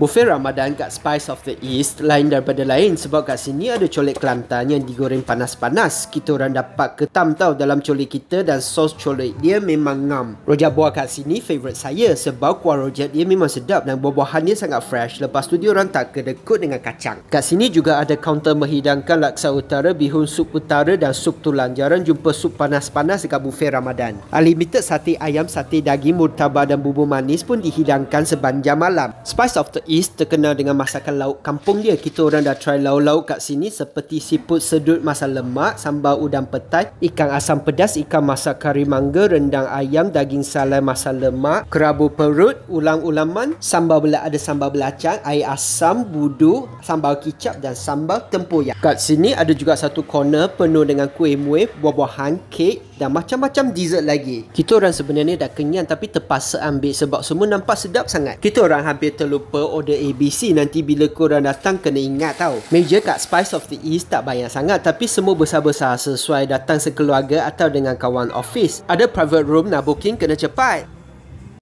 Buffet Ramadan kat Spice of the East lain daripada lain sebab kat sini ada colek Kelantan yang digoreng panas-panas. Kita orang dapat ketam tau dalam colek kita dan sos colek dia memang ngam. Rojak buah kat sini favourite saya sebab kuah rojak dia memang sedap dan buah-buahan dia sangat fresh. Lepas tu dia orang tak kedekut dengan kacang. Kat sini juga ada kaunter menghidangkan laksa utara, bihun sup utara dan sup tulang. Jarang jumpa sup panas-panas dekat buffet Ramadan. Unlimited sate ayam, sate daging, murtabak dan bubur manis pun dihidangkan sepanjang malam. Spice of the East terkenal dengan masakan lauk kampung dia. Kita orang dah try lauk-lauk kat sini seperti siput sedut masak lemak, sambal udang petai, ikan asam pedas, ikan masak kari mangga, rendang ayam, daging salai masak lemak, kerabu perut, ulang ulaman, sambal belak ada sambal belacang, air asam, budu, sambal kicap dan sambal tempoyak. Kat sini ada juga satu corner penuh dengan kuih muih, buah-buahan, kek, dan macam-macam dessert lagi. Kita orang sebenarnya dah kenyang tapi terpaksa ambil sebab semua nampak sedap sangat. Kita orang hampir terlupa order ABC nanti bila korang datang kena ingat tau. Meja kat Spice of the East tak banyak sangat tapi semua besar-besar sesuai datang sekeluarga atau dengan kawan office. Ada private room nak booking kena cepat.